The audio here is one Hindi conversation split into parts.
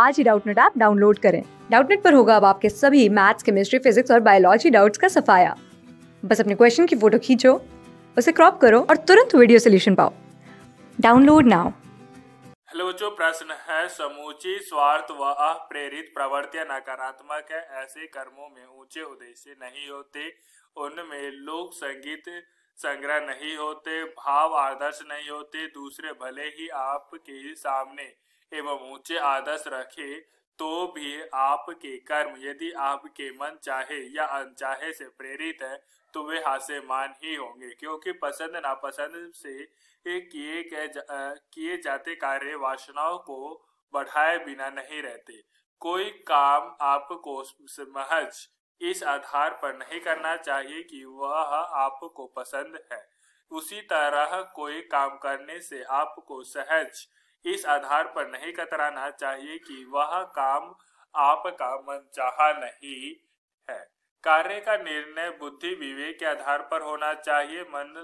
आज ही डाउटनेट ऐप डाउनलोड करें डाउटनेट पर होगा अब आपके सभी मैथ्स केमिस्ट्री फिजिक्स और बायोलॉजी डाउट्स का सफाया बस अपने क्वेश्चन की फोटो खींचो उसे क्रॉप करो और तुरंत वीडियो सोल्यूशन पाओ डाउनलोड नाउ हेलो बच्चों प्रश्न है समूची स्वार्थ व प्रेरित प्रवृत्तियां नकारात्मक है ऐसे कर्मों में ऊंचे उद्देश्य नहीं होते उनमें लोक संगीत संग्रह नहीं होते भाव आदर्श नहीं होते दूसरे भले ही आपके सामने एवं ऊंचे आदर्श रखे तो भी आपके कर्म यदि आपके मन चाहे या अनचाहे से प्रेरित है तो वे हास्यमान ही होंगे क्योंकि पसंद नापसंद से किए गए किए जाते कार्य वासनाओं को बढ़ाए बिना नहीं रहते कोई काम आपको महज इस आधार पर नहीं करना चाहिए कि वह आपको पसंद है उसी तरह कोई काम करने से आपको सहज इस आधार पर नहीं कतराना चाहिए कि वह काम आपका मन मनचाहा नहीं है कार्य का निर्णय बुद्धि विवेक के आधार पर होना चाहिए मन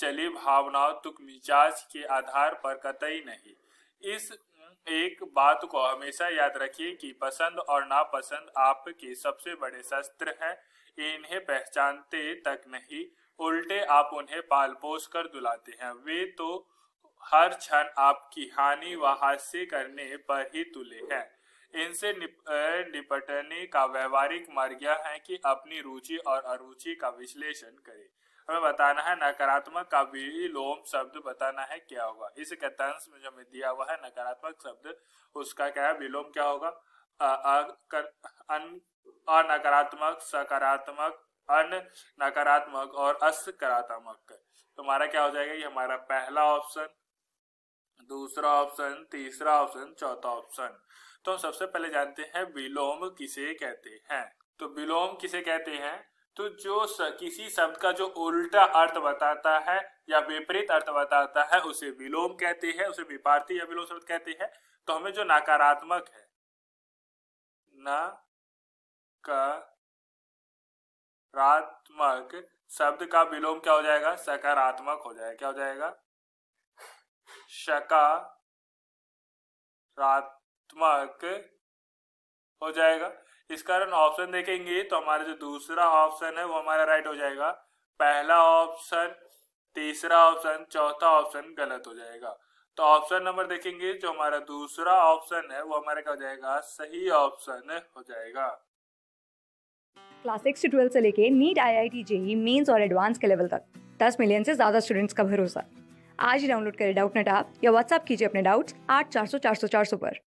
चली भावनाओं तुक मिजाज के आधार पर कतई नहीं इस एक बात को हमेशा याद रखिए कि पसंद और नापसंद आपके सबसे बड़े शस्त्र हैं इन्हें पहचानते तक नहीं उल्टे आप उन्हें पाल पोस कर दुलाते हैं वे तो हर क्षण आपकी हानि व हास्य करने पर ही तुले हैं इनसे निप, निपटने का व्यवहारिक मार्ग यह है कि अपनी रुचि और अरुचि का विश्लेषण करें हमें बताना है नकारात्मक का विलोम शब्द बताना है क्या होगा इस कथांश में जो हमें दिया हुआ है नकारात्मक शब्द उसका क्या है विलोम क्या होगा अनकारात्मक सकारात्मक अन नकारात्मक और असकारात्मक तुम्हारा क्या हो जाएगा ये हमारा पहला ऑप्शन दूसरा ऑप्शन तीसरा ऑप्शन चौथा ऑप्शन तो हम सबसे पहले जानते हैं विलोम किसे कहते हैं तो विलोम किसे कहते हैं तो जो किसी शब्द का जो उल्टा अर्थ बताता है या विपरीत अर्थ बताता है उसे विलोम कहते हैं उसे विपार्थी या विलोम शब्द कहते हैं तो हमें जो नकारात्मक है कात्मक शब्द का विलोम क्या हो जाएगा सकारात्मक हो जाएगा क्या हो जाएगा रात्मक हो जाएगा इस कारण ऑप्शन देखेंगे तो हमारा जो दूसरा ऑप्शन है वो हमारा राइट हो जाएगा पहला ऑप्शन तीसरा ऑप्शन चौथा ऑप्शन गलत हो जाएगा तो ऑप्शन नंबर देखेंगे जो हमारा दूसरा ऑप्शन है वो हमारा क्या हो जाएगा सही ऑप्शन हो जाएगा क्लास सिक्स से ट्वेल्थ से लेके NEET I I T JEE mains और एडवांस के लेवल तक दस मिलियन से ज्यादा स्टूडेंट्स का भरोसा आज ही डाउनलोड करें डाउट नेट आप या व्हाट्सअप कीजिए अपने डाउट्स आठ चार सौ चार सौ चार सौ पर